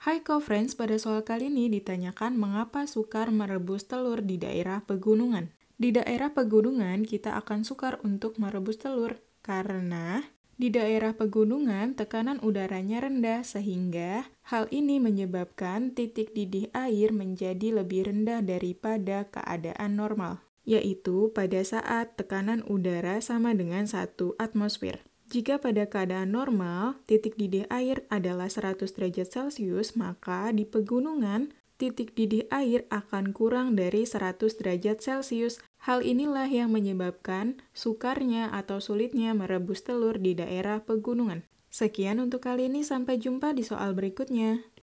Hai co-friends, pada soal kali ini ditanyakan mengapa sukar merebus telur di daerah pegunungan. Di daerah pegunungan, kita akan sukar untuk merebus telur karena di daerah pegunungan tekanan udaranya rendah sehingga hal ini menyebabkan titik didih air menjadi lebih rendah daripada keadaan normal, yaitu pada saat tekanan udara sama dengan satu atmosfer. Jika pada keadaan normal, titik didih air adalah 100 derajat Celcius, maka di pegunungan, titik didih air akan kurang dari 100 derajat Celcius. Hal inilah yang menyebabkan sukarnya atau sulitnya merebus telur di daerah pegunungan. Sekian untuk kali ini, sampai jumpa di soal berikutnya.